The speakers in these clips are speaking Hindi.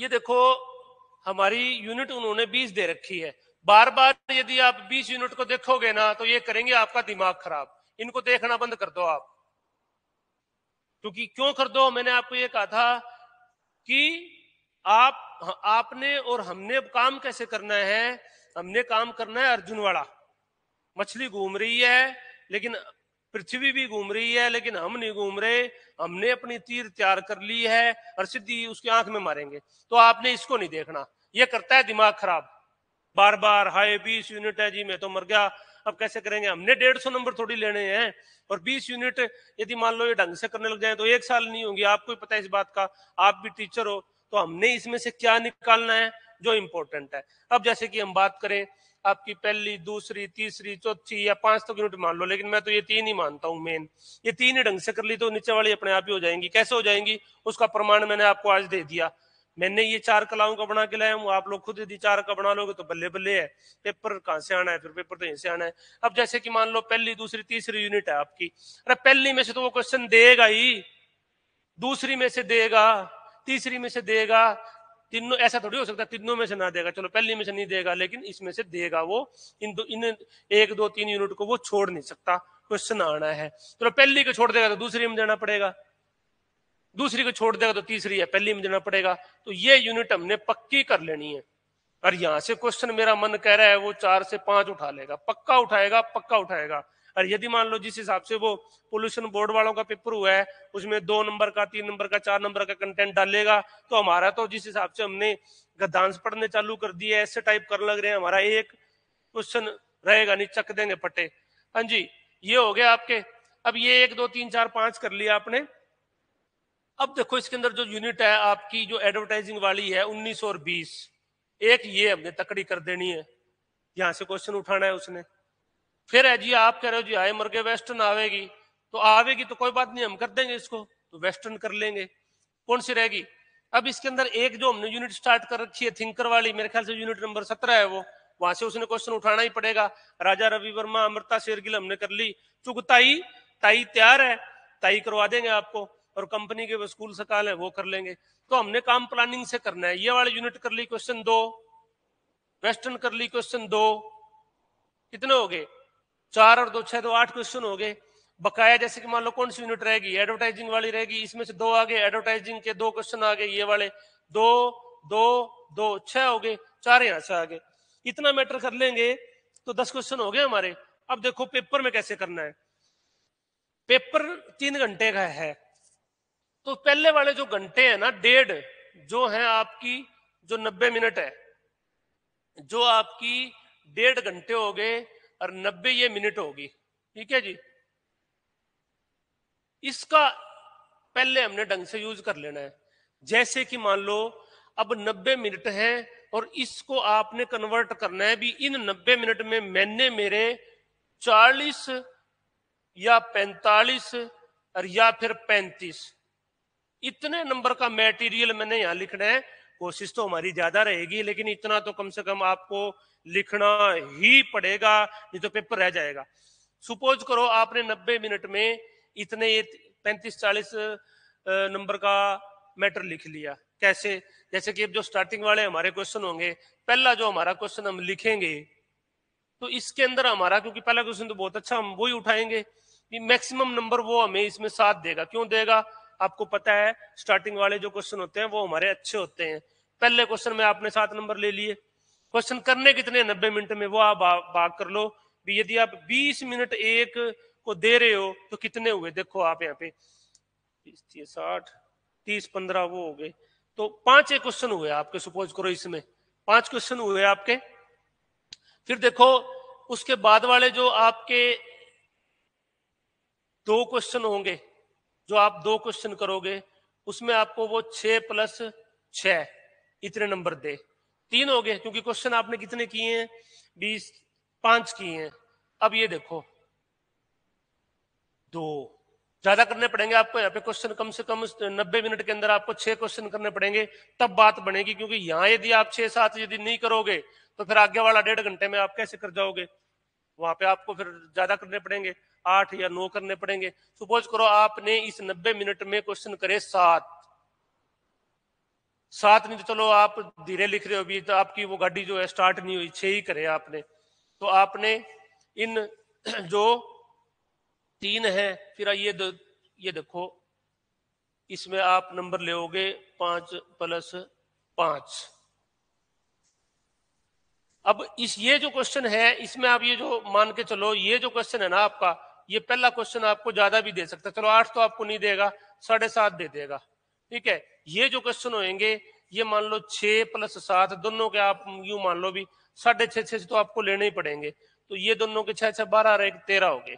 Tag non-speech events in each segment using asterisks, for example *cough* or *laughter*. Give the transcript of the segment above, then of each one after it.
ये देखो हमारी यूनिट उन्होंने 20 दे रखी है बार बार यदि आप 20 यूनिट को देखोगे ना तो ये करेंगे आपका दिमाग खराब इनको देखना बंद कर दो आप क्योंकि क्यों कर दो मैंने आपको ये कहा था कि आप आपने और हमने काम कैसे करना है हमने काम करना है अर्जुन वाला मछली घूम रही है लेकिन पृथ्वी भी घूम रही है लेकिन हम नहीं घूम रहे हमने अपनी तीर तैयार कर ली है और सीधी उसकी आंख में मारेंगे तो आपने इसको नहीं देखना ये करता है दिमाग खराब बार बार हाय बीस यूनिट है जी मैं तो मर गया अब कैसे करेंगे हमने डेढ़ सौ नंबर थोड़ी लेने हैं और बीस यूनिट यदि मान लो ये ढंग से करने लग जाए तो एक साल नहीं होंगी आपको पता है इस बात का आप भी टीचर हो तो हमने इसमें से क्या निकालना है जो इंपॉर्टेंट है अब जैसे कि हम बात करें आपकी पहली दूसरी तीसरी चौथी या पांच तक तो यूनिट मान लो लेकिन मैं तो ये तीन ही मानता हूं मेन ये तीन ही ढंग से कर ली तो नीचे वाली अपने आप ही हो जाएंगी कैसे हो जाएंगी उसका प्रमाण मैंने आपको आज दे दिया मैंने ये चार कलाओं का बना के लाया हूँ आप लोग खुद यदि चार का बना लोगे तो बल्ले बल्ले है पेपर कहां से आना है फिर पेपर तो यहीं से आना है अब जैसे कि मान लो पहली दूसरी तीसरी यूनिट है आपकी अरे पहली में से तो वो क्वेश्चन देगा ही दूसरी में से देगा तीसरी में से देगा तीनों ऐसा थोड़ी हो सकता है तीनों में से ना देगा चलो पहली में से नहीं देगा लेकिन इसमें से देगा वो इन दो इन एक दो तीन यूनिट को वो छोड़ नहीं सकता क्वेश्चन आना है चलो पहली को छोड़ देगा तो दूसरी में देना पड़ेगा दूसरी को छोड़ देगा तो तीसरी है पहली में देना पड़ेगा तो ये यूनिट हमने पक्की कर लेनी है और यहां से क्वेश्चन मेरा मन कह रहा है वो चार से पांच उठा लेगा पक्का उठाएगा पक्का उठाएगा और यदि मान लो जिस हिसाब से वो पोल्यूशन बोर्ड वालों का पेपर हुआ है उसमें दो नंबर का तीन नंबर का चार नंबर का कंटेंट डालेगा तो हमारा तो जिस हिसाब से हमने गद्दांश पढ़ने चालू कर दिए ऐसे टाइप कर लग रहे हैं हमारा एक क्वेश्चन रहेगा नहीं चक देंगे पटे हाँ जी ये हो गया आपके अब ये एक दो तीन चार पांच कर लिया आपने अब देखो इसके अंदर जो यूनिट है आपकी जो एडवर्टाइजिंग वाली है उन्नीस और बीस एक ये हमने तकड़ी कर देनी है यहां से क्वेश्चन उठाना है उसने फिर है जी आप कह रहे हो जी आए मुर्गे वेस्टर्न आवेगी तो आवेगी तो कोई बात नहीं हम कर देंगे इसको तो वेस्टर्न कर लेंगे कौन सी रहेगी अब इसके अंदर एक जो हमने यूनिट स्टार्ट कर रखी है थिंकर वाली मेरे ख्याल से यूनिट नंबर सत्रह है वो वहां से उसने क्वेश्चन उठाना ही पड़ेगा राजा रवि वर्मा अमृता शेरगिल हमने कर ली चुगताई ताई तैयार है ताई करवा देंगे आपको और कंपनी के वो स्कूल सकाल है वो कर लेंगे तो हमने काम प्लानिंग से करना है ये वाले यूनिट कर ली क्वेश्चन दो वेस्टर्न कर ली क्वेश्चन दो कितने हो गए चार और दो छह दो आठ क्वेश्चन हो गए बकाया जैसे कि मान लो कौन सी यूनिट रहेगी एडवर्टाइजिंग वाली रहेगी इसमें से दो आ गए एडवर्टाइजिंग के दो क्वेश्चन आ गए ये वाले दो दो दो छह हो गए चार यहां से आ गए इतना मैटर कर लेंगे तो दस क्वेश्चन हो गए हमारे अब देखो पेपर में कैसे करना है पेपर तीन घंटे का है तो पहले वाले जो घंटे हैं ना डेढ़ जो है आपकी जो नब्बे मिनट है जो आपकी डेढ़ घंटे हो गए और नब्बे ये मिनट होगी ठीक है जी इसका पहले हमने ढंग से यूज कर लेना है जैसे कि मान लो अब 90 मिनट है और इसको आपने कन्वर्ट करना है भी इन 90 मिनट में मैंने मेरे 40 या 45 और या फिर 35 इतने नंबर का मेटीरियल मैंने यहां लिखना है कोशिश तो हमारी ज्यादा रहेगी लेकिन इतना तो कम से कम आपको लिखना ही पड़ेगा नहीं तो पेपर रह जाएगा सुपोज करो आपने 90 मिनट में इतने पैंतीस चालीस नंबर का मैटर लिख लिया कैसे जैसे कि अब जो स्टार्टिंग वाले हमारे क्वेश्चन होंगे पहला जो हमारा क्वेश्चन हम लिखेंगे तो इसके अंदर हमारा क्योंकि पहला क्वेश्चन तो बहुत अच्छा हम वही उठाएंगे मैक्सिमम नंबर वो हमें इसमें साथ देगा क्यों देगा आपको पता है स्टार्टिंग वाले जो क्वेश्चन होते हैं वो हमारे अच्छे होते हैं पहले क्वेश्चन में आपने सात नंबर ले लिए क्वेश्चन करने कितने नब्बे मिनट में वो आप बात कर लो भी यदि आप बीस मिनट एक को दे रहे हो तो कितने हुए देखो आप यहाँ पे साठ तीस पंद्रह वो हो गए तो पांच एक क्वेश्चन हुए आपके सपोज करो इसमें पांच क्वेश्चन हुए आपके फिर देखो उसके बाद वाले जो आपके दो क्वेश्चन होंगे जो आप दो क्वेश्चन करोगे उसमें आपको वो छ प्लस छ इतने नंबर दे तीन हो गए क्योंकि क्वेश्चन आपने कितने किए हैं बीस पांच किए हैं अब ये देखो दो ज्यादा करने पड़ेंगे आपको यहाँ पे क्वेश्चन कम से कम नब्बे मिनट के अंदर आपको छह क्वेश्चन करने पड़ेंगे तब बात बनेगी क्योंकि यहाँ यदि आप छह सात यदि नहीं करोगे तो फिर आगे वाला डेढ़ घंटे में आप कैसे कर जाओगे वहां पे आपको फिर ज्यादा करने पड़ेंगे आठ या नौ करने पड़ेंगे सपोज करो आपने इस नब्बे मिनट में क्वेश्चन करे सात सात नहीं तो चलो आप धीरे लिख रहे हो अभी तो आपकी वो गाड़ी जो है स्टार्ट नहीं हुई छह ही करे आपने तो आपने इन *clears throat* जो तीन है फिर ये दो, ये देखो इसमें आप नंबर लेोगे पांच प्लस पांच अब इस ये जो क्वेश्चन है इसमें आप ये जो मान के चलो ये जो क्वेश्चन है ना आपका ये पहला क्वेश्चन आपको ज्यादा भी दे सकता है चलो आठ तो आपको नहीं देगा साढ़े सात दे देगा ठीक है ये जो क्वेश्चन होंगे ये मान लो छ प्लस सात दोनों के आप यू मान लो भी साढ़े छह छह तो आपको लेने ही पड़ेंगे तो ये दोनों के छह छह बारह और एक तेरह हो गए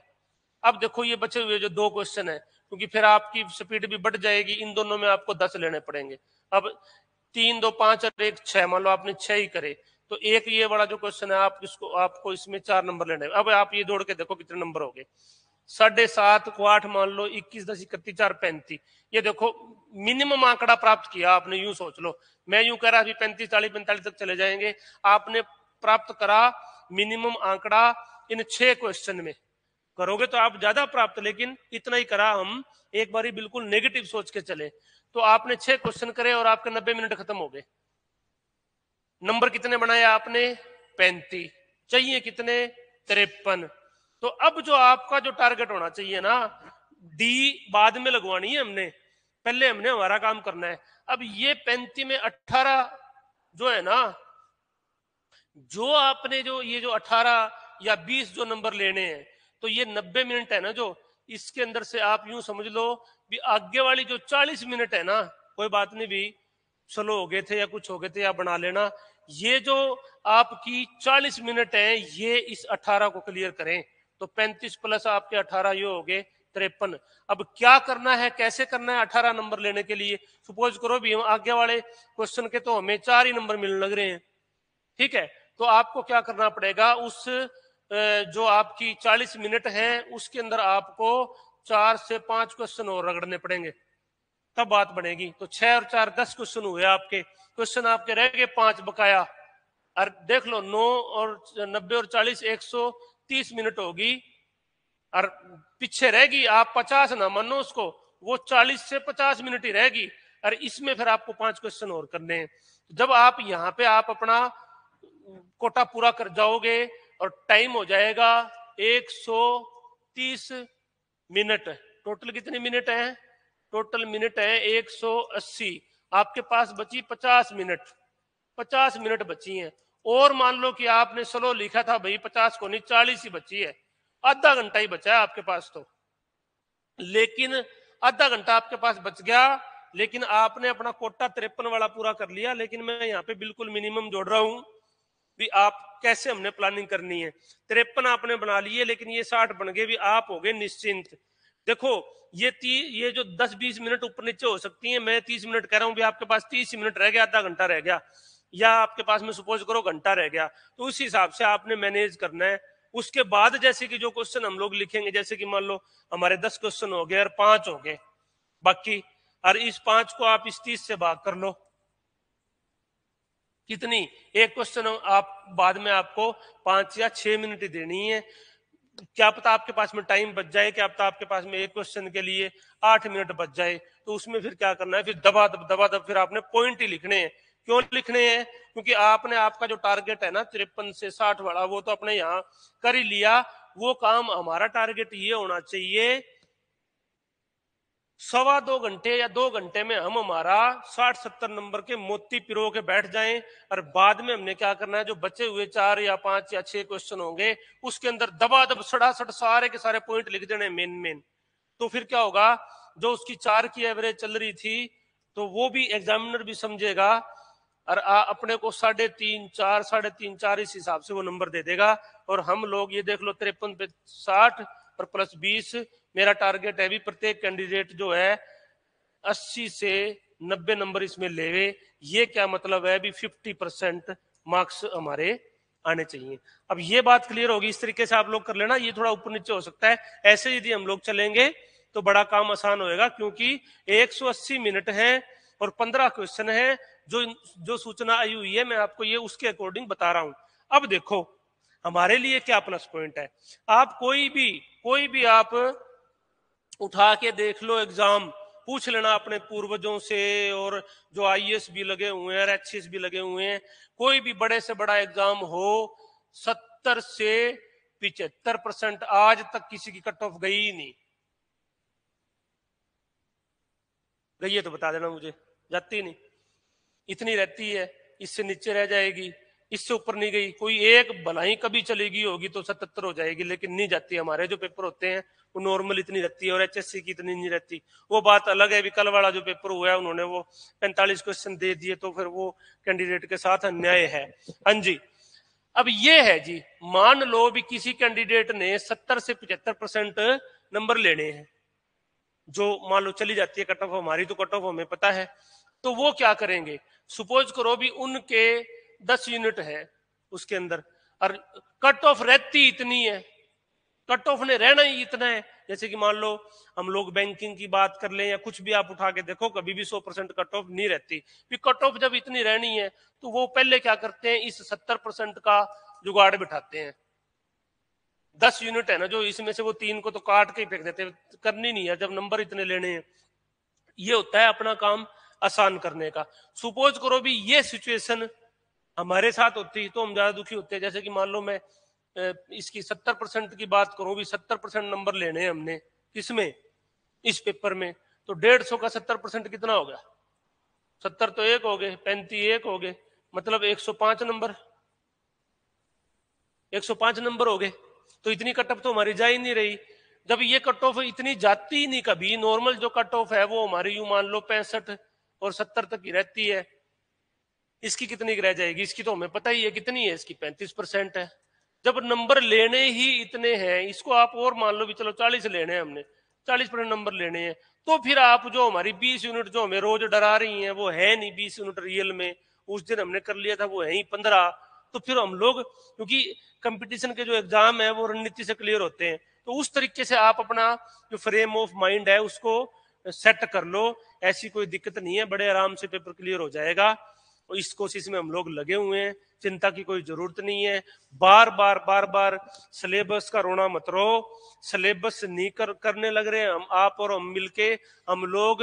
अब देखो ये बचे हुए जो दो क्वेश्चन है क्योंकि फिर आपकी स्पीड भी बढ़ जाएगी इन दोनों में आपको दस लेने पड़ेंगे अब तीन दो पांच और एक छह मान लो आपने छह ही करे तो एक ये वाला जो क्वेश्चन है आप इसको आपको इसमें चार नंबर लेने अब आप ये दौड़ के देखो कितने नंबर हो गए साढ़े सात को आठ मान लो इक्कीस दस इकतीस चार पैंतीस ये देखो मिनिमम आंकड़ा प्राप्त किया आपने यूं सोच लो मैं यूं कह रहा अभी पैंतीस चालीस पैंतालीस तक चले जाएंगे आपने प्राप्त करा मिनिमम आंकड़ा इन छह क्वेश्चन में करोगे तो आप ज्यादा प्राप्त लेकिन इतना ही करा हम एक बार बिल्कुल नेगेटिव सोच के चले तो आपने छह क्वेश्चन करे और आपके नब्बे मिनट खत्म हो गए नंबर कितने बनाए आपने पैंतीस चाहिए कितने तिरपन तो अब जो आपका जो टारगेट होना चाहिए ना डी बाद में लगवानी है हमने पहले हमने हमारा काम करना है अब ये पैंती में अठारह जो है ना जो आपने जो ये जो अठारह या बीस जो नंबर लेने हैं तो ये नब्बे मिनट है ना जो इसके अंदर से आप यूं समझ लो भी आगे वाली जो चालीस मिनट है ना कोई बात नहीं भी स्लो हो गए थे या कुछ हो गए थे या बना लेना ये जो आपकी चालीस मिनट है ये इस अठारह को क्लियर करें तो 35 प्लस आपके अठारह ये हो गए तिरपन अब क्या करना है कैसे करना है अठारह नंबर लेने के लिए सुपोज करो भी हम आगे वाले क्वेश्चन के तो हमें चार ही नंबर मिलने लग रहे हैं ठीक है तो आपको क्या करना पड़ेगा उस जो आपकी चालीस मिनट है उसके अंदर आपको चार से पांच क्वेश्चन और रगड़ने पड़ेंगे तब बात बनेगी तो छह और चार दस क्वेश्चन हुए आपके क्वेश्चन आपके रह गए पांच बकाया और देख लो नौ और नब्बे और चालीस एक सौ तीस मिनट होगी और पीछे रहेगी आप पचास ना मानो उसको वो चालीस से पचास मिनट ही रहेगी और इसमें फिर आपको पांच क्वेश्चन और करने हैं तो जब आप यहाँ पे आप अपना कोटा पूरा कर जाओगे और टाइम हो जाएगा एक सौ तीस मिनट टोटल कितने मिनट है टोटल मिनट है एक सौ अस्सी आपके पास बची पचास मिनट पचास मिनट बची हैं और मान लो कि आपने स्लो लिखा था भाई पचास को नहीं चालीस ही बची है आधा घंटा ही बचा है आपके पास तो लेकिन आधा घंटा आपके पास बच गया लेकिन आपने अपना कोटा तिरपन वाला पूरा कर लिया लेकिन मैं यहाँ पे बिल्कुल मिनिमम जोड़ रहा हूं भी आप कैसे हमने प्लानिंग करनी है तिरपन आपने बना लिए लेकिन ये साठ बन गए भी आप हो गए निश्चिंत देखो ये ती ये जो दस बीस मिनट ऊपर नीचे हो सकती है मैं तीस मिनट कह रहा हूं भी आपके पास तीस मिनट रह गया आधा घंटा रह गया या आपके पास में सपोज करो घंटा रह गया तो उस हिसाब से आपने मैनेज करना है उसके बाद जैसे कि जो क्वेश्चन हम लोग लिखेंगे जैसे कि मान लो हमारे दस क्वेश्चन हो गए और पांच हो गए बाकी और इस पांच को आप इस तीस से भाग कर लो कितनी एक क्वेश्चन आप बाद में आपको पांच या छह मिनट देनी है क्या पता आपके पास में टाइम बच जाए क्या पता आपके पास में एक क्वेश्चन के लिए आठ मिनट बच जाए तो उसमें फिर क्या करना है फिर दबा दब दबा दब फिर आपने पॉइंट ही लिखने हैं क्यों लिखने हैं क्योंकि आपने आपका जो टारगेट है ना तिरपन से साठ वाला वो तो अपने यहाँ कर ही लिया वो काम हमारा टारगेट ये होना चाहिए सवा दो घंटे या दो घंटे में हम हमारा साठ सत्तर नंबर के मोती पिरो के बैठ जाएं और बाद में हमने क्या करना है जो बचे हुए चार या पांच या छह क्वेश्चन होंगे उसके अंदर दबा दब सड़ासठ सारे के सारे पॉइंट लिख देने मेन मेन तो फिर क्या होगा जो उसकी चार की एवरेज चल रही थी तो वो भी एग्जामिनर भी समझेगा और आ अपने को साढ़े तीन चार साढ़े तीन चार इस हिसाब से वो नंबर दे देगा और हम लोग ये देख लो तिरपन पे साठ और प्लस बीस मेरा टारगेट है भी प्रत्येक कैंडिडेट जो है अस्सी से नब्बे नंबर इसमें लेवे ये क्या मतलब है भी फिफ्टी परसेंट मार्क्स हमारे आने चाहिए अब ये बात क्लियर होगी इस तरीके से आप लोग कर लेना ये थोड़ा ऊपर नीचे हो सकता है ऐसे यदि हम लोग चलेंगे तो बड़ा काम आसान होएगा क्योंकि 180 मिनट है और पंद्रह क्वेश्चन है जो जो सूचना आई हुई है मैं आपको ये उसके अकॉर्डिंग बता रहा हूं अब देखो हमारे लिए क्या प्लस पॉइंट है आप कोई भी कोई भी आप उठा के देख लो एग्जाम पूछ लेना अपने पूर्वजों से और जो आई e भी लगे हुए हैं एस भी लगे हुए हैं कोई भी बड़े से बड़ा एग्जाम हो सत्तर से पिछहत्तर परसेंट आज तक किसी की कट ऑफ गई ही नहीं गई है तो बता देना मुझे जाती नहीं इतनी रहती है इससे नीचे रह जाएगी इससे ऊपर नहीं गई कोई एक भलाई कभी चलेगी होगी तो सतर हो जाएगी लेकिन नहीं जाती हमारे जो पेपर होते हैं वो नॉर्मल इतनी रहती है और एचएससी की इतनी नहीं रहती वो बात अलग है विकल वाला जो पेपर हुआ है उन्होंने वो पैंतालीस क्वेश्चन दे दिए तो फिर वो कैंडिडेट के साथ अन्याय है हाँ जी अब ये है जी मान लो भी किसी कैंडिडेट ने सत्तर से पचहत्तर परसेंट नंबर लेने हैं जो मान लो चली जाती है कट ऑफ हमारी तो कट ऑफ हमें पता है तो वो क्या करेंगे सुपोज करो भी उनके दस यूनिट है उसके अंदर और कट ऑफ रहती इतनी है कट ऑफ ने रहना ही इतना है जैसे कि मान लो हम लोग बैंकिंग की बात कर लें या कुछ भी आप उठा के देखो कभी भी 100 परसेंट कट ऑफ नहीं रहती भी कट ऑफ जब इतनी रहनी है तो वो पहले क्या करते हैं इस 70 परसेंट का जुगाड़ बिठाते हैं दस यूनिट है ना जो इसमें से वो तीन को तो काट के फेंक देते हैं करनी नहीं है जब नंबर इतने लेने हैं ये होता है अपना काम आसान करने का सुपोज करो भी ये सिचुएशन हमारे साथ होती तो हम ज्यादा दुखी होते जैसे कि मान लो मैं इसकी सत्तर परसेंट की बात करूं भी सत्तर परसेंट नंबर लेने हैं हमने किसमें इस पेपर में तो डेढ़ सौ का सत्तर परसेंट कितना हो गया सत्तर तो एक हो गए पैंतीस एक हो गए मतलब एक सौ पांच नंबर एक सौ पांच नंबर हो गए तो इतनी कट ऑफ तो हमारी जा ही नहीं रही जब ये कट ऑफ इतनी जाती ही नहीं कभी नॉर्मल जो कट ऑफ है वो हमारी यू मान लो पैंसठ और सत्तर तक ही रहती है इसकी कितनी रह जाएगी इसकी तो हमें पता ही है कितनी है इसकी पैंतीस परसेंट है जब नंबर लेने ही इतने हैं इसको आप और मान लो भी चलो चालीस लेने हैं हमने चालीस परसेंट नंबर लेने हैं तो फिर आप जो हमारी बीस यूनिट जो हमें रोज डरा रही है वो है नहीं बीस यूनिट रियल में उस दिन हमने कर लिया था वो है ही पंद्रह तो फिर हम लोग क्योंकि कंपटीशन के जो एग्जाम है वो रणनीति से क्लियर होते हैं तो उस तरीके से आप अपना जो फ्रेम ऑफ माइंड है उसको सेट कर लो ऐसी कोई दिक्कत नहीं है बड़े आराम से पेपर क्लियर हो जाएगा और इस कोशिश में हम लोग लगे हुए हैं चिंता की कोई जरूरत नहीं है बार बार बार बार सिलेबस का रोना मत रो सिलेबस नहीं कर, करने लग रहे हम आप और हम मिलके हम लोग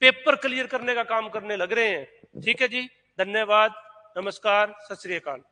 पेपर क्लियर करने का काम करने लग रहे हैं ठीक है जी धन्यवाद नमस्कार सत श्रीकाल